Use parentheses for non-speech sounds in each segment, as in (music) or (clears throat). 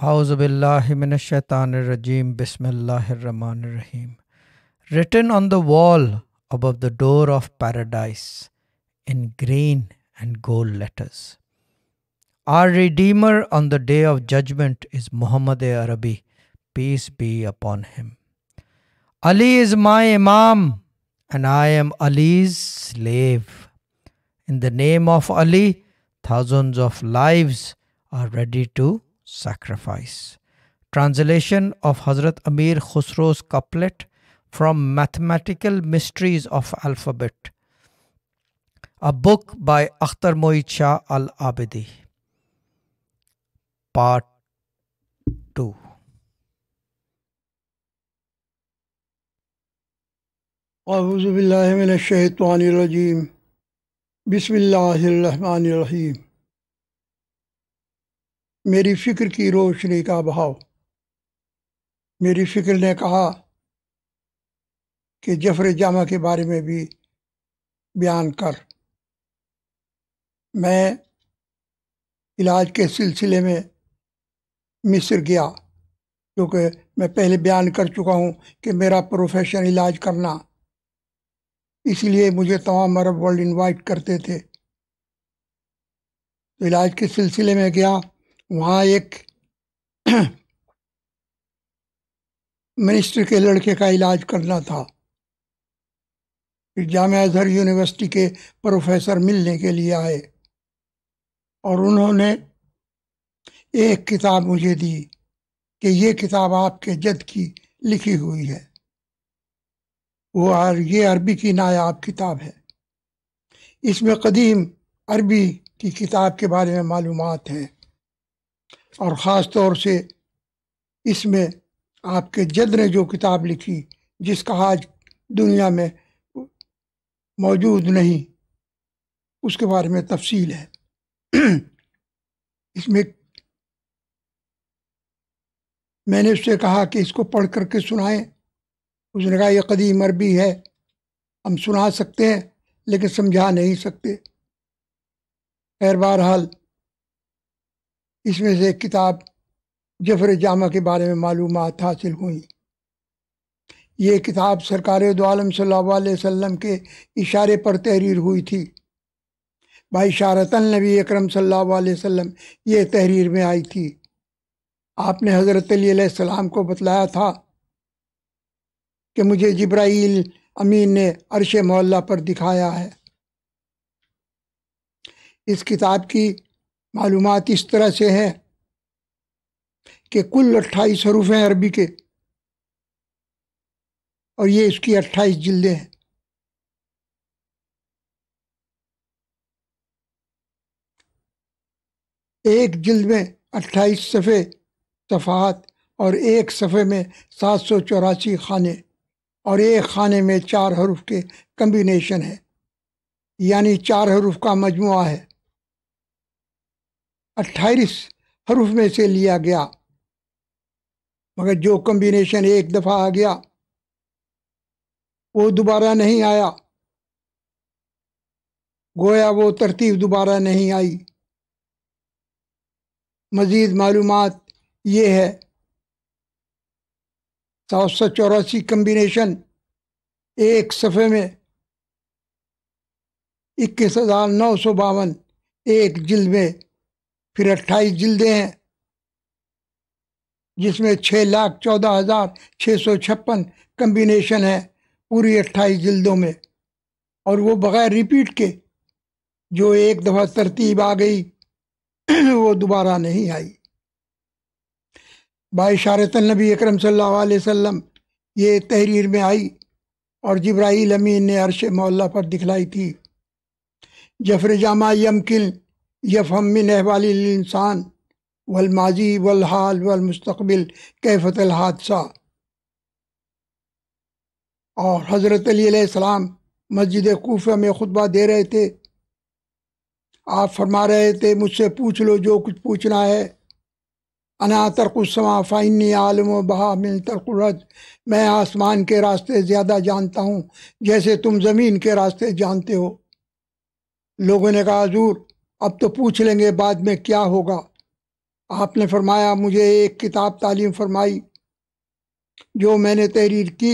Auzubillahiminashaitanirrajim rahim Written on the wall above the door of paradise in green and gold letters. Our Redeemer on the day of judgment is Muhammad Arabi, peace be upon him. Ali is my Imam and I am Ali's slave. In the name of Ali, thousands of lives are ready to sacrifice. Translation of Hazrat Amir Khusro's couplet from Mathematical Mysteries of Alphabet. A book by Akhtar Moid Shah Al Abidi. Part 2. أعوذ بالله من الشيطان الرجيم بسم الله الرحمن الرحيم मेरी फिक्र की रोशनी का भाव मेरी फिक्र ने कहा कि जफर जामा के बारे में भी बयान कर मैं इलाज के सिलसिले में मिस्र गया क्योंकि मैं पहले बयान कर चुका हूँ कि मेरा प्रोफेशन इलाज करना इसलिए मुझे तमाम अरब वर्ल्ड इनवाइट करते थे तो इलाज के सिलसिले में गया वहाँ एक मिनिस्टर (clears throat) के लड़के का इलाज करना था जामिया जाम अजहर यूनिवर्सिटी के प्रोफेसर मिलने के लिए आए और उन्होंने एक किताब मुझे दी कि ये किताब आपके जद की लिखी हुई है वो और ये अरबी की नायाब किताब है इसमें कदीम अरबी की किताब के बारे में मालूम हैं और ख़ास तौर से इसमें आपके जद ने जो किताब लिखी जिसका आज दुनिया में मौजूद नहीं उसके बारे में तफसील है इसमें मैंने उससे कहा कि इसको पढ़ करके सुनाएं उसने कहा यह कदीम अरबी है हम सुना सकते हैं लेकिन समझा नहीं सकते खैर बहरहाल इसमें से किताब जफर जामा के बारे में मालूम हासिल हुई ये किताब सरकार दोम सल्लम के इशारे पर तहरीर हुई थी भाई शारतन नबी अक्रम सल्लल्लाहु ये तहरीर में आई थी आपने हज़रत सलाम को बतलाया था कि मुझे जब्राइल अमीन ने अरश मोहल्ला पर दिखाया है इस किताब की मालूम इस तरह से है कि कुल अट्ठाईस हरूफ हैं अरबी के और ये इसकी अट्ठाईस जिल्दे हैं एक जिल्द में अट्ठाईस सफ़े सफ़ात और एक सफ़े में सात सौ चौरासी खाने और एक खाने में चार हरूफ के कम्बिनेशन है यानी चार हरूफ का मजमु है अट्ठाईस हरूफ में से लिया गया मगर जो कम्बिनेशन एक दफ़ा आ गया वो दोबारा नहीं आया गोया वो तरतीब दोबारा नहीं आई मज़ीद मालूम ये है सात सौ चौरासी कम्बिनेशन एक सफ़े में इक्कीस हज़ार नौ सौ बावन एक जिल में फिर अट्ठाईस जिल्दे हैं जिसमें छः लाख चौदह हज़ार छः सौ छप्पन कम्बिनेशन है पूरी अट्ठाईस जिल्दों में और वो बग़ैर रिपीट के जो एक दफ़ा तरतीब आ गई (clears throat) वो दोबारा नहीं आई बाशारत नबी अक्रम सल्लम ये तहरीर में आई और जब्राहील अमीन ने अरश मौल्ला पर दिखलाई थी जफर जामा यमकिन यफ़म मिन अहवालसान वलमाजी वलहाल वलमस्तबिल कैफतल हादसा और हज़रत सलाम मस्जिद कोफा में खुतबा दे रहे थे आप फरमा रहे थे मुझसे पूछ लो जो कुछ पूछना है अना तरकुसमा फ़ाइनी आलम बहा मिन तरकुरज मैं आसमान के रास्ते ज़्यादा जानता हूँ जैसे तुम ज़मीन के रास्ते जानते हो लोगों ने कहा हजूर अब तो पूछ लेंगे बाद में क्या होगा आपने फरमाया मुझे एक किताब तालीम फरमाई जो मैंने तहरीर की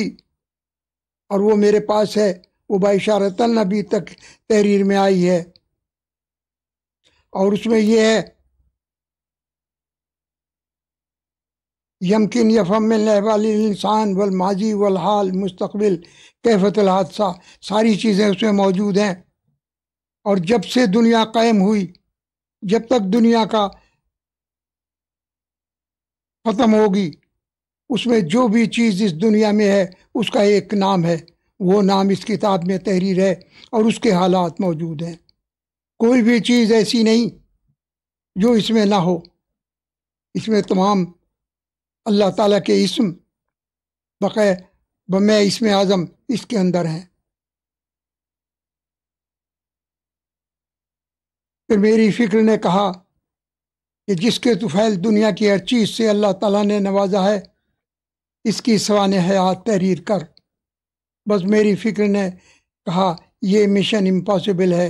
और वो मेरे पास है वो बाशारतन अभी तक तहरीर में आई है और उसमें ये है यमकिन यफम इंसान वल माजी वल हाल मुस्तबिल कैफतल हादसा सारी चीज़ें उसमें मौजूद हैं और जब से दुनिया कायम हुई जब तक दुनिया का ख़त्म होगी उसमें जो भी चीज़ इस दुनिया में है उसका एक नाम है वो नाम इस किताब में तहरीर है और उसके हालात मौजूद हैं कोई भी चीज़ ऐसी नहीं जो इसमें ना हो इसमें तमाम अल्लाह ताला के इसम बक़ै बम इसमें आज़म इसके अंदर हैं फिर मेरी फिक्र ने कहा कि जिसके तुफैल दुनिया की हर चीज़ से अल्लाह ताला ने नवाजा है इसकी सवान हयात तहरीर कर बस मेरी फिक्र ने कहा यह मिशन इम्पॉसिबल है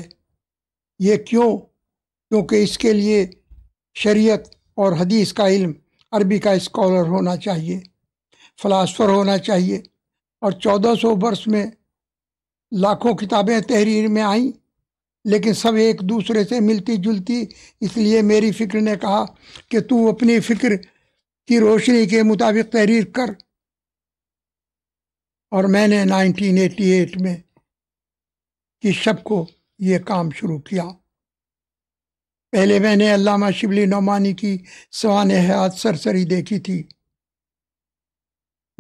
ये क्यों क्योंकि इसके लिए शरीयत और हदीस का इल्म अरबी का स्कॉलर होना चाहिए फ़लासफ़र होना चाहिए और चौदह सौ वर्ष में लाखों किताबें तहरीर में आईं लेकिन सब एक दूसरे से मिलती जुलती इसलिए मेरी फ़िक्र ने कहा कि तू अपनी फ़िक्र की रोशनी के मुताबिक तहरीर कर और मैंने 1988 में कि शब को ये काम शुरू किया पहले मैंने अल्लामा शिबली नौमानी की सवान हयात सरसरी देखी थी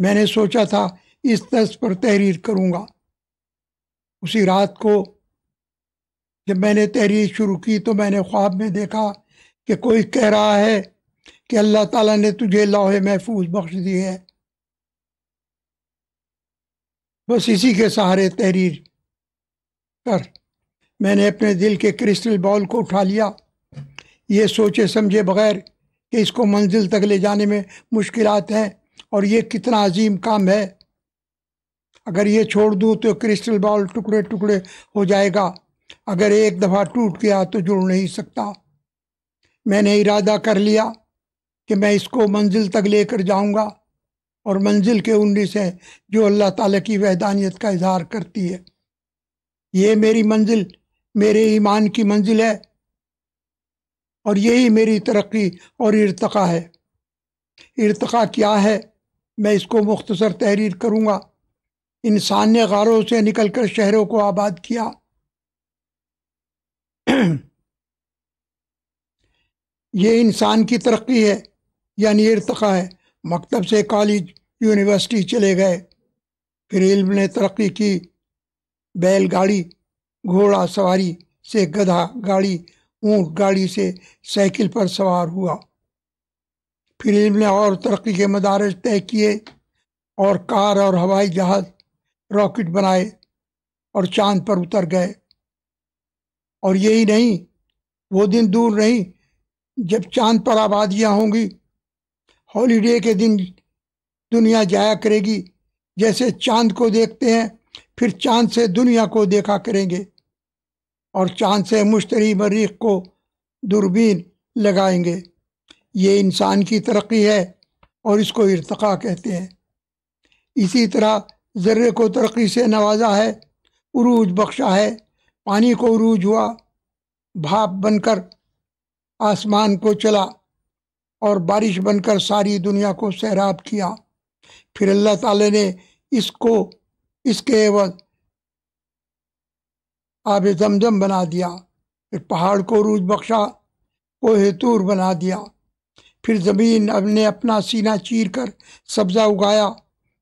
मैंने सोचा था इस तर्ज पर तहरीर करूँगा उसी रात को जब मैंने तहरीर शुरू की तो मैंने ख्वाब में देखा कि कोई कह रहा है कि अल्लाह ताला ने तुझे लाह महफूज बख्श दी है बस इसी के सहारे तहरीर कर मैंने अपने दिल के क्रिस्टल बॉल को उठा लिया ये सोचे समझे बगैर कि इसको मंजिल तक ले जाने में मुश्किल हैं और ये कितना अजीम काम है अगर ये छोड़ दूँ तो क्रिस्टल बॉल टुकड़े टुकड़े हो जाएगा अगर एक दफ़ा टूट गया तो जुड़ नहीं सकता मैंने इरादा कर लिया कि मैं इसको मंजिल तक लेकर जाऊंगा और मंजिल के उन्नीस है जो अल्लाह ताला की वैदानियत का इजहार करती है ये मेरी मंजिल मेरे ईमान की मंजिल है और यही मेरी तरक्की और इर्तका है इर्तका क्या है मैं इसको मुख्तसर तहरीर करूँगा इंसान ने गारों से निकलकर शहरों को आबाद किया (clears throat) ये इंसान की तरक्की है यानी इरतका है मकतब से कॉलेज यूनिवर्सिटी चले गए फिर इल्म ने तरक्की की बैलगाड़ी घोड़ा सवारी से गधा गाड़ी ऊँट गाड़ी से साइकिल पर सवार हुआ फिर इल्म ने और तरक्की के मदारज तय किए और कार और हवाई जहाज़ रॉकेट बनाए और चांद पर उतर गए और यही नहीं वो दिन दूर नहीं जब चांद पर आबादियाँ होंगी हॉलीडे के दिन दुनिया जाया करेगी जैसे चांद को देखते हैं फिर चांद से दुनिया को देखा करेंगे और चांद से मुश्तरी मरीख को दूरबीन लगाएंगे ये इंसान की तरक्की है और इसको इरतका कहते हैं इसी तरह ज़र्रे को तरक्की से नवाजा है उरूज बख्शा है पानी को रूज हुआ भाप बनकर आसमान को चला और बारिश बनकर सारी दुनिया को सैराब किया फिर अल्लाह ताला ने इसको इसके एवज आब जमजम बना दिया फिर पहाड़ को रूज बख्शा कोहे तूर बना दिया फिर ज़मीन ने अपना सीना चीर कर सब्ज़ा उगाया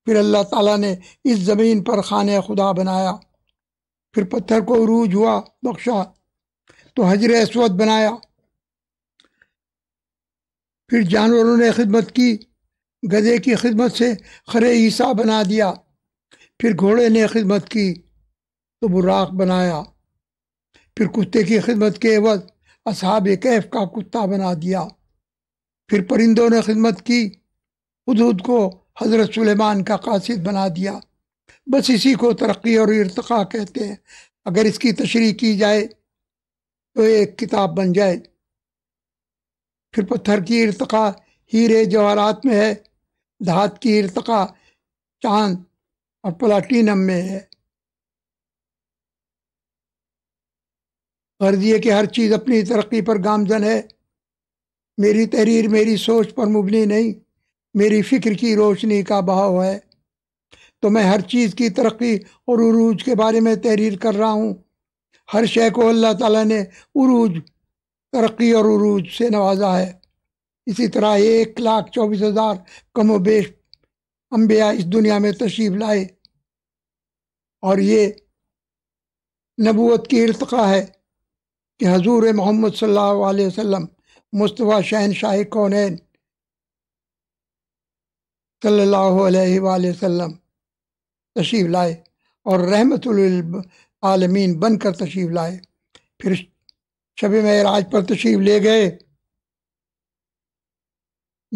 फिर अल्लाह ताला ने इस ज़मीन पर खाने खुदा बनाया फिर पत्थर को रूज हुआ बख्शा तो हजर अस्वद बनाया फिर जानवरों ने खिदमत की गधे की खिदमत से खरे ईसा बना दिया फिर घोड़े ने खिदमत की तो बुराक बनाया फिर कुत्ते की खिदमत के एवज असहाब कैफ का कुत्ता बना दिया फिर परिंदों ने खिदमत की खुद को हज़रत सुलेमान का कासिद बना दिया बस इसी को तरक्की और इरतका कहते हैं अगर इसकी तशरी की जाए तो एक किताब बन जाए फिर पत्थर की इरतका हीरे जवाहरात में है धात की इरतका चांद और प्लाटीनम में है गर्जी कि हर चीज़ अपनी तरक्की पर गामजन है मेरी तहरीर मेरी सोच पर मुबनी नहीं मेरी फिक्र की रोशनी का बहाव है तो मैं हर चीज़ की तरक्की और उरूज के बारे में तहरीर कर रहा हूँ हर शे को अल्लाह ताला ने उरूज तरक्की और उरूज से नवाजा है इसी तरह एक लाख चौबीस हज़ार कमो बेश अम्बिया इस दुनिया में तशरीफ लाए और ये नबूत की इरतका है कि हजूर मोहम्मद सल्लल्लाहु अलैहि वसल्लम मुस्तफ़ा शहन शाह कौन सल्लल्लाहु अलैहि वसल्लम तशीफ लाए और रहमत आलमीन बनकर तशीफ लाए फिर शब महराज पर तशीफ ले गए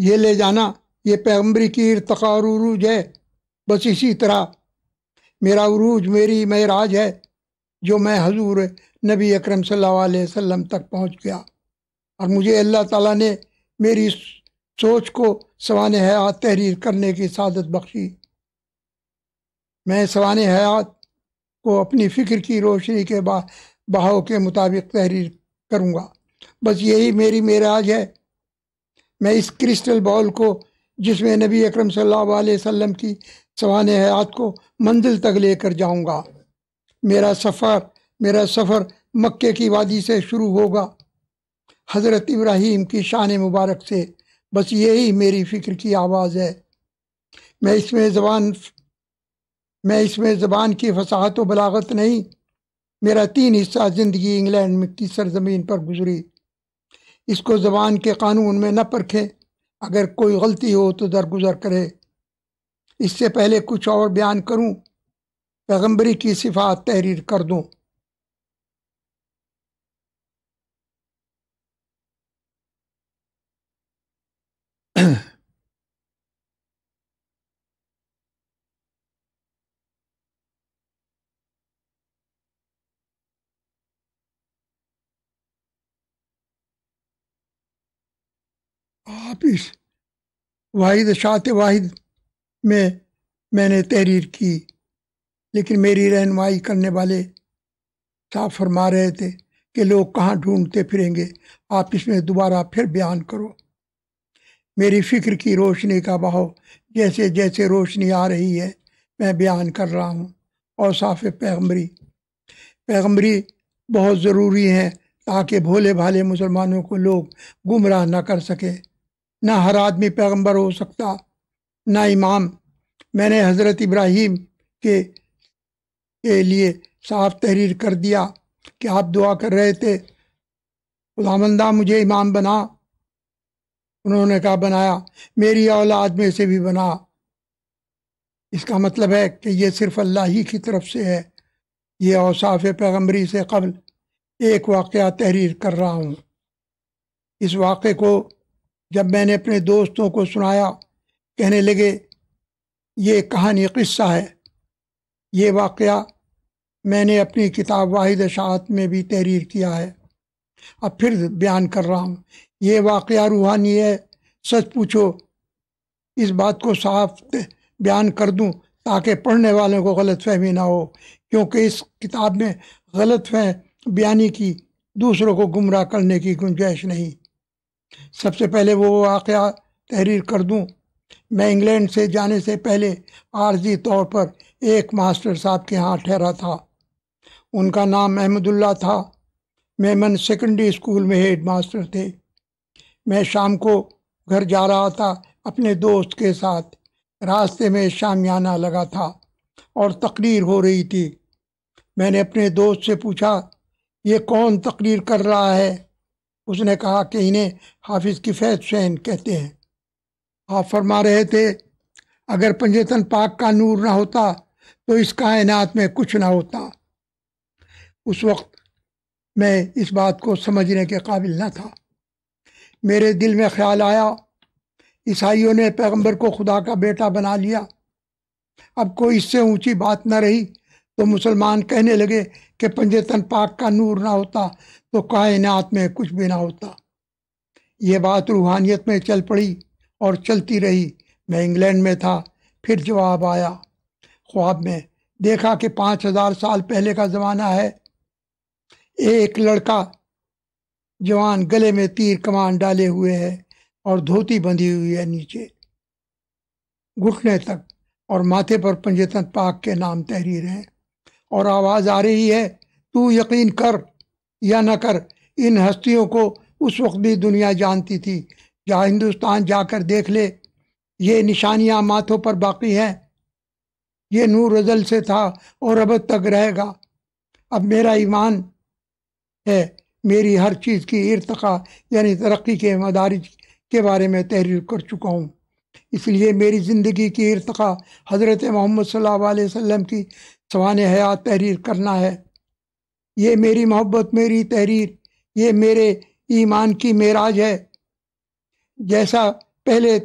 ये ले जाना ये पैगम्बरी की इरतका उरूज है बस इसी तरह मेरा उरूज मेरी महराज है जो मैं हजूर नबी अकरम वसल्लम तक पहुंच गया और मुझे अल्लाह ताला ने मेरी सोच को सवान हयात तहरीर करने की सादत बख्शी मैं सवान हयात को अपनी फ़िक्र की रोशनी के बा बहाव के मुताबिक तहरीर करूँगा बस यही मेरी मेराज है मैं इस क्रिस्टल बॉल को जिसमें नबी अकरम सल्लल्लाहु अलैहि वसल्लम की सवान हयात को मंजिल तक लेकर जाऊंगा मेरा सफ़र मेरा सफ़र मक्के की वादी से शुरू होगा हज़रत इब्राहिम की शान मुबारक से बस यही मेरी फ़िक्र की आवाज़ है मैं इसमें ज़बान मैं इसमें ज़बान की फसाहत व बलागत नहीं मेरा तीन हिस्सा ज़िंदगी इंग्लैंड में की सरजमीन पर गुजरी इसको ज़बान के कानून में न परखें अगर कोई गलती हो तो दरगुजर करे इससे पहले कुछ और बयान करूं पैगंबरी की सिफात तहरीर कर दूं आप इस वाहिद शात वाहिद में मैंने तहरीर की लेकिन मेरी रहनमाई करने वाले साफ फरमा रहे थे कि लोग कहाँ ढूंढते फिरेंगे आप इसमें दोबारा फिर बयान करो मेरी फ़िक्र की रोशनी का बहाव जैसे जैसे रोशनी आ रही है मैं बयान कर रहा हूँ और साफ पैगम्बरी पैगम्बरी बहुत ज़रूरी है ताकि भोले भाले मुसलमानों को लोग गुमराह ना कर सकें ना हर आदमी पैगंबर हो सकता ना इमाम मैंने हज़रत इब्राहीम के, के लिए साफ तहरीर कर दिया कि आप दुआ कर रहे थे खुदामंदा मुझे इमाम बना उन्होंने कहा बनाया मेरी औलाद में से भी बना इसका मतलब है कि ये सिर्फ अल्लाह ही की तरफ से है ये औसाफ पैगम्बरी से कबल एक वाक़ तहरीर कर रहा हूँ इस वाक़े को जब मैंने अपने दोस्तों को सुनाया कहने लगे ये कहानी किस्सा है ये वाक़ मैंने अपनी किताब वाहिद शाहत में भी तहरीर किया है अब फिर बयान कर रहा हूँ ये वाक़ रूहानी है सच पूछो इस बात को साफ बयान कर दूँ ताकि पढ़ने वालों को गलत फहमी ना हो क्योंकि इस किताब में गलत फह बयानी की दूसरों को गुमराह करने की गुंजाइश नहीं सबसे पहले वो वाक़ तहरीर कर दूँ मैं इंग्लैंड से जाने से पहले आर्जी तौर पर एक मास्टर साहब के यहाँ ठहरा था उनका नाम अहमदुल्ला था मेमन सेकेंडरी स्कूल में हेड मास्टर थे मैं शाम को घर जा रहा था अपने दोस्त के साथ रास्ते में शामियाना लगा था और तकरीर हो रही थी मैंने अपने दोस्त से पूछा ये कौन तकरीर कर रहा है उसने कहा कि इन्हें हाफिज़ की फैज हुसैन कहते हैं आप फरमा रहे थे अगर पंजतन पाक का नूर ना होता तो इस कायनात में कुछ ना होता उस वक्त मैं इस बात को समझने के काबिल न था मेरे दिल में ख्याल आया ईसाइयों ने पैगंबर को खुदा का बेटा बना लिया अब कोई इससे ऊंची बात न रही तो मुसलमान कहने लगे कि पंजतन पाक का नूर ना होता तो कायनात में कुछ भी ना होता ये बात रूहानियत में चल पड़ी और चलती रही मैं इंग्लैंड में था फिर जवाब आया ख्वाब में देखा कि पाँच हजार साल पहले का ज़माना है एक लड़का जवान गले में तीर कमान डाले हुए है और धोती बंधी हुई है नीचे घुटने तक और माथे पर पंजेतन पाक के नाम तहरीर है और आवाज़ आ रही है तू यकीन कर या न कर इन हस्तियों को उस वक्त भी दुनिया जानती थी जहाँ हिंदुस्तान जाकर देख ले ये निशानियाँ माथों पर बाकी हैं ये नूर अजल से था और अब तक रहेगा अब मेरा ईमान है मेरी हर चीज़ की इरतका यानी तरक्की के मदारज के बारे में तहरीर कर चुका हूँ इसलिए मेरी ज़िंदगी की इरतका हज़रत मोहम्मद सल्लल्लाहु अलैहि वसल्लम की सवान हयात तहरीर करना है ये मेरी मोहब्बत मेरी तहरीर ये मेरे ईमान की मेराज है जैसा पहले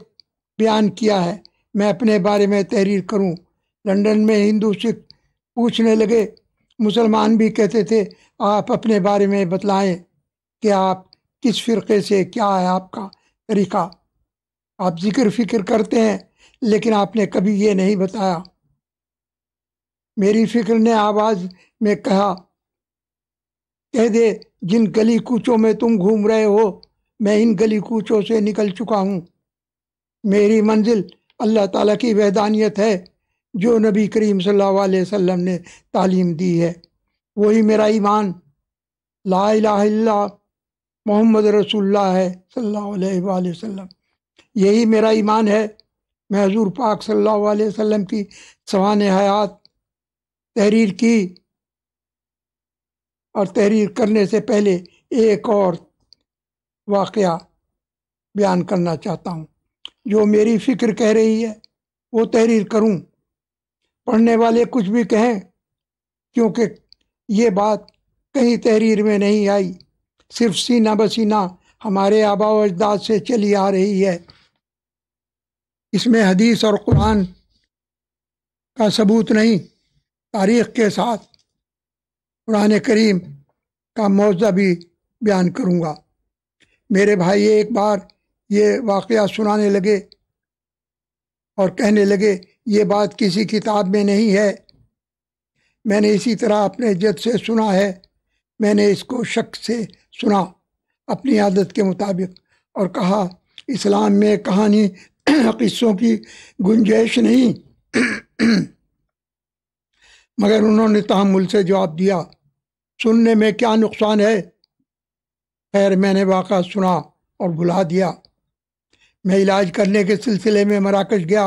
बयान किया है मैं अपने बारे में तहरीर करूं लंदन में हिंदू सिख पूछने लगे मुसलमान भी कहते थे आप अपने बारे में बतलाएं कि आप किस फ़िरके से क्या है आपका तरीक़ा आप जिक्र फिक्र करते हैं लेकिन आपने कभी ये नहीं बताया मेरी फ़िक्र ने आवाज़ में कहा कह दे जिन गली कूचों में तुम घूम रहे हो मैं इन गली कूचों से निकल चुका हूँ मेरी मंजिल अल्लाह ताला की वैदानियत है जो नबी करीम सल्लल्लाहु अलैहि वसल्लम ने तालीम दी है वही मेरा ईमान ला इला मोहम्मद रसुल्ला है सल्लल्लाहु अलैहि वसल्लम यही मेरा ईमान है मैं हजूर पाक सल्लल्लाहु अलैहि वसल्लम की सवान हयात तहरीर की और तहरीर करने से पहले एक और वाक़ बयान करना चाहता हूँ जो मेरी फ़िक्र कह रही है वो तहरीर करूँ पढ़ने वाले कुछ भी कहें क्योंकि ये बात कहीं तहरीर में नहीं आई सिर्फ सीना बसीना हमारे आबा अजदाद से चली आ रही है इसमें हदीस और कुरान का सबूत नहीं तारीख़ के साथ कुरान करीम का मुआवजा भी बयान करूँगा मेरे भाई एक बार ये वाक़ सुनाने लगे और कहने लगे ये बात किसी किताब में नहीं है मैंने इसी तरह अपने जद से सुना है मैंने इसको शक से सुना अपनी आदत के मुताबिक और कहा इस्लाम में कहानी (clears throat) किस्सों की गुंजाइश नहीं (clears throat) मगर उन्होंने तहमुल से जवाब दिया सुनने में क्या नुकसान है खैर मैंने वाक़ सुना और भुला दिया मैं इलाज करने के सिलसिले में मराकश गया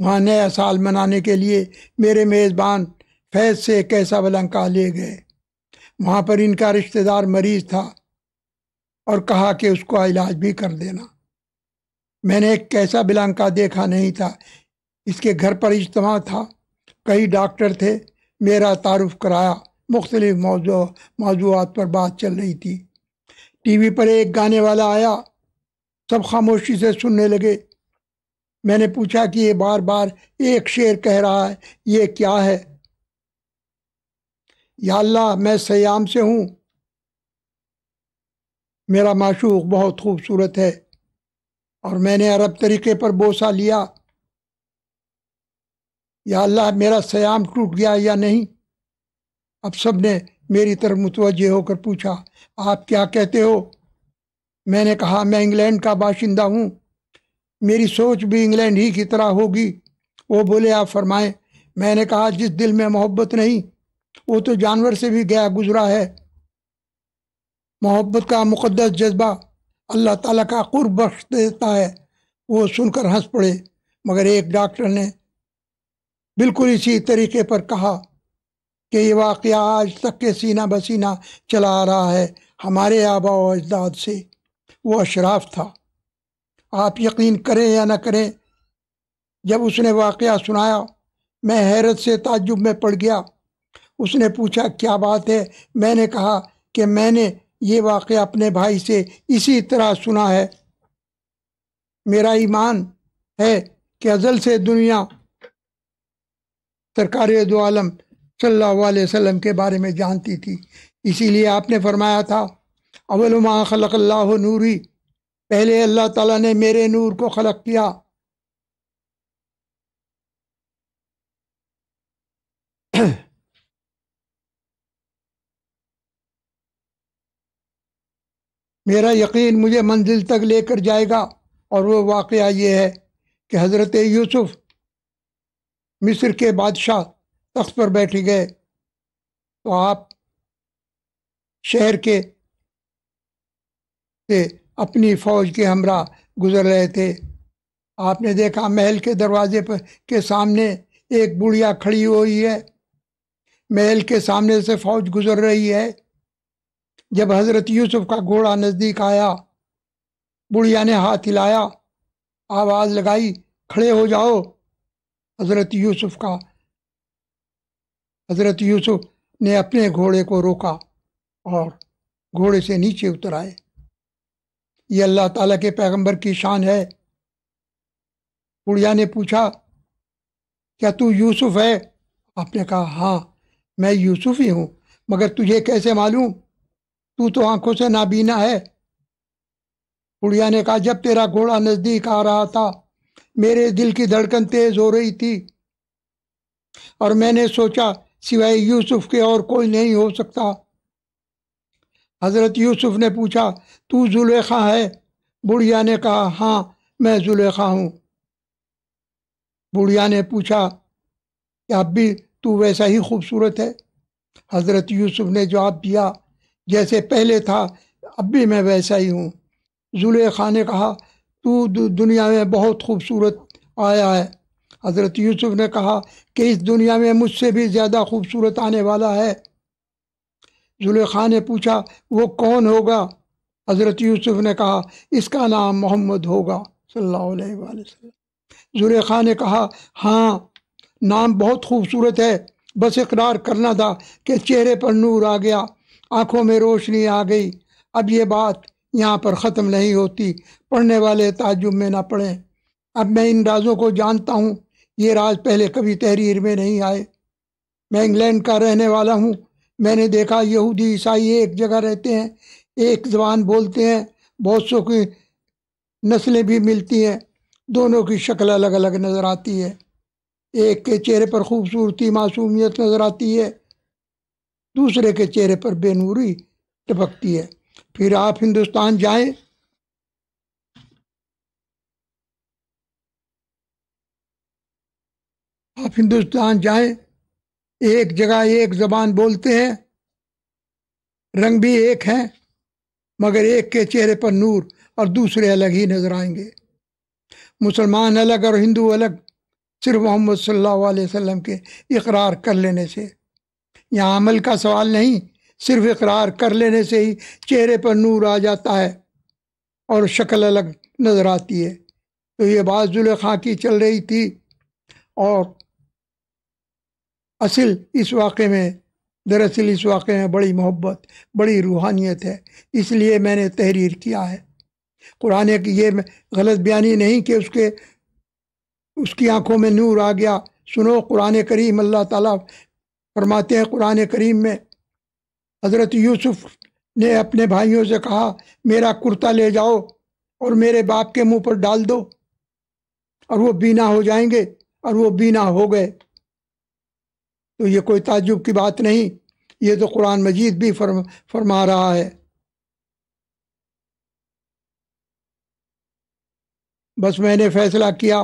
वहाँ नया साल मनाने के लिए मेरे मेज़बान फैज से कैसा बलंका ले गए वहाँ पर इनका रिश्तेदार मरीज था और कहा कि उसको इलाज भी कर देना मैंने एक कैसा बिलंका देखा नहीं था इसके घर पर इज्तम था कई डॉक्टर थे मेरा तारुफ कराया मुख्तलिफ मौजू मौजूद पर बात चल रही थी टी वी पर एक गाने वाला आया सब खामोशी से सुनने लगे मैंने पूछा कि ये बार बार एक शेर कह रहा है ये क्या है या अल्लाह मैं सयाम से हूँ मेरा माशूक बहुत खूबसूरत है और मैंने अरब तरीके पर बोसा लिया या अल्लाह मेरा सयाम टूट गया या नहीं अब सब ने मेरी तरफ मुतवजह होकर पूछा आप क्या कहते हो मैंने कहा मैं इंग्लैंड का बाशिंदा हूँ मेरी सोच भी इंग्लैंड ही की तरह होगी वो बोले आप फरमाएं मैंने कहा जिस दिल में मोहब्बत नहीं वो तो जानवर से भी गया गुजरा है मोहब्बत का मुक़दस जज्बा अल्लाह ताला का कुर्ब बख्श देता है वो सुनकर हंस पड़े मगर एक डॉक्टर ने बिल्कुल इसी तरीके पर कहा कि ये वाक़ आज तक के सीना बसीना चला आ रहा है हमारे आबा अजदाद से वो अशराफ था आप यकीन करें या ना करें जब उसने वाक़ सुनाया मैं हैरत से ताजुब में पड़ गया उसने पूछा क्या बात है मैंने कहा कि मैंने ये वाक़ अपने भाई से इसी तरह सुना है मेरा ईमान है कि अजल से दुनिया सरकार दो आलम के बारे में जानती थी इसीलिए आपने फरमाया था अवलमा खलकल्ला नूरी पहले अल्लाह ताला ने मेरे नूर को खलक किया (clears throat) मेरा यकीन मुझे मंजिल तक लेकर जाएगा और वो वाक़ ये है कि हज़रत यूसुफ़ मिस्र के बादशाह तख्त पर बैठे गए तो आप शहर के से अपनी फौज के हमरा गुजर रहे थे आपने देखा महल के दरवाजे पर के सामने एक बुढ़िया खड़ी हुई है महल के सामने से फौज गुजर रही है जब हजरत यूसुफ का घोड़ा नज़दीक आया बुढ़िया ने हाथ हिलाया आवाज़ लगाई खड़े हो जाओ हज़रत यूसुफ का हज़रत यूसुफ ने अपने घोड़े को रोका और घोड़े से नीचे उतर आए ये अल्लाह ताला के पैगंबर की शान है बुढ़िया ने पूछा क्या तू यूसुफ है आपने कहा हाँ मैं यूसुफ ही हूँ मगर तुझे कैसे मालूम तू तो आंखों से नाबीना है बुढ़िया ने कहा जब तेरा घोड़ा नज़दीक आ रहा था मेरे दिल की धड़कन तेज हो रही थी और मैंने सोचा सिवाय यूसुफ के और कोई नहीं हो सकता हज़रत यूसुफ ने पूछा तू जुलेखा है बुढ़िया ने कहा हाँ मैं जुलेखा हूँ बुढ़िया ने पूछा कि अब भी तू वैसा ही खूबसूरत है हज़रत यूसुफ ने जवाब दिया जैसे पहले था अब भी मैं वैसा ही हूँ जुलेखा ने कहा तू दुनिया में बहुत खूबसूरत आया है हज़रत यूसुफ ने कहा कि इस दुनिया में मुझसे भी ज़्यादा खूबसूरत आने वाला है जुलेखा ने पूछा वो कौन होगा हज़रत यूसुफ ने कहा इसका नाम मोहम्मद होगा सल्लल्लाहु अलैहि जुलेखा ने कहा हाँ नाम बहुत खूबसूरत है बस इकरार करना था कि चेहरे पर नूर आ गया आंखों में रोशनी आ गई अब ये बात यहाँ पर ख़त्म नहीं होती पढ़ने वाले ताजुब में ना पढ़ें अब मैं इन राजों को जानता हूँ ये राज पहले कभी तहरीर में नहीं आए मैं इंग्लैंड का रहने वाला हूँ मैंने देखा यहूदी ईसाई एक जगह रहते हैं एक जबान बोलते हैं बहुत सौ की नस्लें भी मिलती हैं दोनों की शक्ल अलग अलग नज़र आती है एक के चेहरे पर खूबसूरती मासूमियत नज़र आती है दूसरे के चेहरे पर बेनूरी टपकती है फिर आप हिंदुस्तान जाएं आप हिंदुस्तान जाएं एक जगह एक जबान बोलते हैं रंग भी एक हैं मगर एक के चेहरे पर नूर और दूसरे अलग ही नजर आएंगे मुसलमान अलग और हिंदू अलग सिर्फ मोहम्मद सल्लल्लाहु अलैहि वसल्लम के इकरार कर लेने से यहाँ अमल का सवाल नहीं सिर्फ इकरार कर लेने से ही चेहरे पर नूर आ जाता है और शक्ल अलग नज़र आती है तो ये बात खां की चल रही थी और असल इस वाक़े में दरअसल इस वाक़े में बड़ी मोहब्बत बड़ी रूहानियत है इसलिए मैंने तहरीर किया है कुरान की ये गलत बयानी नहीं कि उसके उसकी आंखों में नूर आ गया सुनो कुरान करीम अल्लाह ताला फरमाते हैं कुरान करीम में हज़रत यूसुफ ने अपने भाइयों से कहा मेरा कुर्ता ले जाओ और मेरे बाप के मुंह पर डाल दो और वो बीना हो जाएंगे और वो बीना हो गए तो ये कोई ताजुब की बात नहीं ये तो कुरान मजीद भी फरम, फरमा रहा है बस मैंने फैसला किया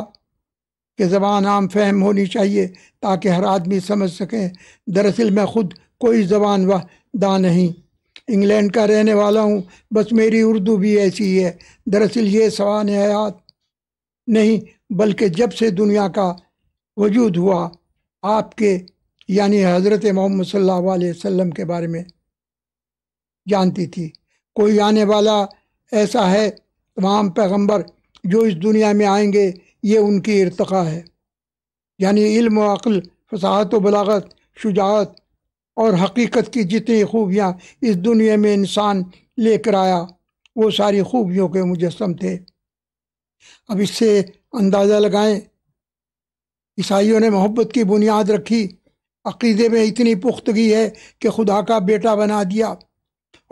कि ज़बान आम फहम होनी चाहिए ताकि हर आदमी समझ सकें दरअसल मैं ख़ुद कोई ज़बान वह दा नहीं इंग्लैंड का रहने वाला हूँ बस मेरी उर्दू भी ऐसी है दरअसल ये सवान हयात नहीं बल्कि जब से दुनिया का वजूद हुआ आपके यानी हज़रत मोहम्मद सल्लाम के बारे में जानती थी कोई आने वाला ऐसा है तमाम पैगंबर जो इस दुनिया में आएंगे ये उनकी इरतका है यानी इल्म अक्ल फसाहत व बलागत शुजात और हकीकत की जितनी खूबियाँ इस दुनिया में इंसान लेकर आया वो सारी खूबियों के मुजस्म थे अब इससे अंदाज़ा लगाएं ईसाइयों ने मोहब्बत की बुनियाद रखी अकीदे में इतनी पुख्तगी है कि खुदा का बेटा बना दिया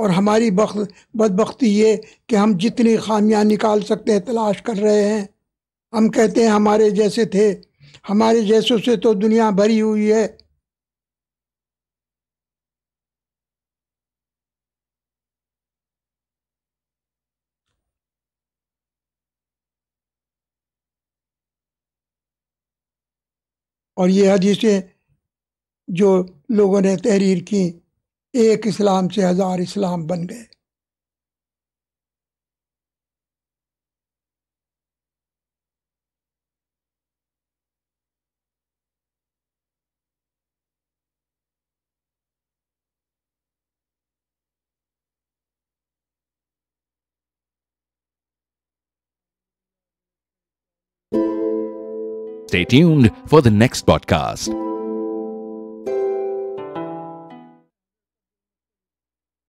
और हमारी बख बदबख्ती ये कि हम जितनी खामियां निकाल सकते हैं तलाश कर रहे हैं हम कहते हैं हमारे जैसे थे हमारे जैसों से तो दुनिया भरी हुई है और ये हदीसें जो लोगों ने तहरीर की एक इस्लाम से हज़ार इस्लाम बन गए Stay tuned for the next podcast.